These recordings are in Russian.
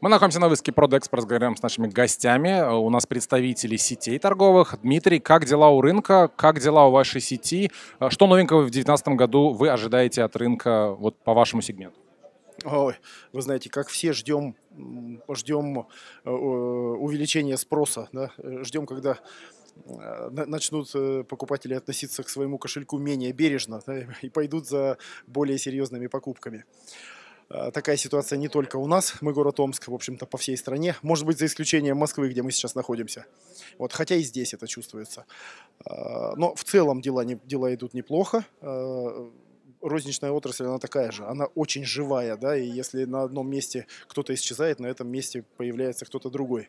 Мы находимся на выставке Продэкспорт, говорим с нашими гостями. У нас представители сетей торговых. Дмитрий, как дела у рынка? Как дела у вашей сети? Что новенького в 2019 году вы ожидаете от рынка вот по вашему сегменту? Ой, вы знаете, как все ждем, ждем э, увеличения спроса, да? ждем, когда э, начнут э, покупатели относиться к своему кошельку менее бережно да? и пойдут за более серьезными покупками. А, такая ситуация не только у нас, мы город Омск, в общем-то, по всей стране, может быть, за исключением Москвы, где мы сейчас находимся. Вот, хотя и здесь это чувствуется. А, но в целом дела, не, дела идут неплохо. А, розничная отрасль, она такая же, она очень живая, да, и если на одном месте кто-то исчезает, на этом месте появляется кто-то другой.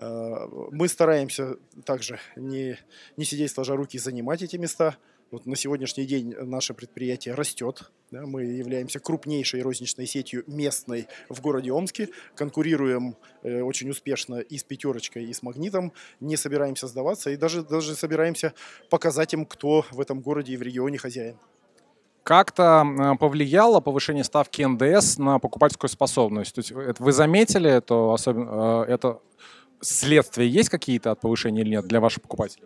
Мы стараемся также не, не сидеть сложа руки занимать эти места – вот на сегодняшний день наше предприятие растет. Да, мы являемся крупнейшей розничной сетью местной в городе Омске. Конкурируем э, очень успешно и с «Пятерочкой», и с «Магнитом». Не собираемся сдаваться и даже, даже собираемся показать им, кто в этом городе и в регионе хозяин как-то э, повлияло повышение ставки НДС на покупательскую способность? То есть вы заметили это, особенно, э, это следствие есть какие-то от повышения или нет для ваших покупателей?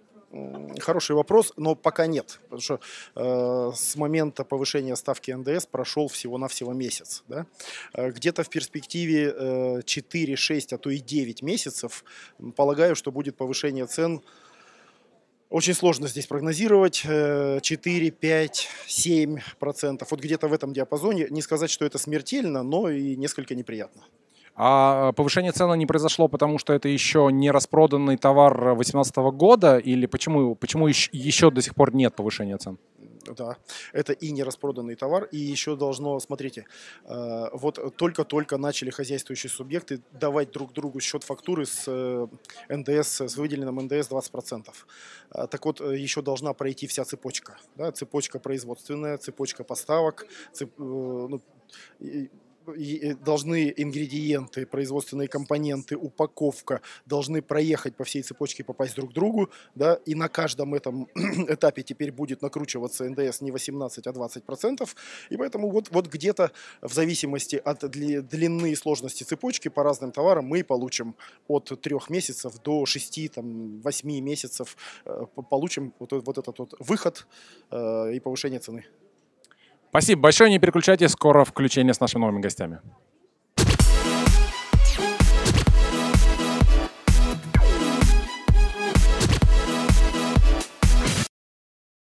Хороший вопрос, но пока нет, потому что э, с момента повышения ставки НДС прошел всего-навсего месяц. Да? Э, где-то в перспективе э, 4, 6, а то и 9 месяцев, полагаю, что будет повышение цен очень сложно здесь прогнозировать. 4, 5, 7 процентов. Вот где-то в этом диапазоне. Не сказать, что это смертельно, но и несколько неприятно. А э, повышение цены не произошло, потому что это еще не распроданный товар 2018 года? Или почему, почему еще до сих пор нет повышения цен? Да, это и не распроданный товар, и еще должно, смотрите, э, вот только-только начали хозяйствующие субъекты давать друг другу счет фактуры с э, НДС, с выделенным НДС 20%. А, так вот, еще должна пройти вся цепочка, да, цепочка производственная, цепочка поставок, цеп, ну, Э, должны ингредиенты, производственные компоненты, упаковка должны проехать по всей цепочке, попасть друг к другу, да, и на каждом этом этапе теперь будет накручиваться НДС не 18, а 20 процентов, и поэтому вот, вот где-то в зависимости от дли, длины и сложности цепочки по разным товарам мы получим от трех месяцев до 6, там, 8 месяцев, э, получим вот, вот этот вот выход э, и повышение цены. Спасибо большое, не переключайте, скоро включение с нашими новыми гостями.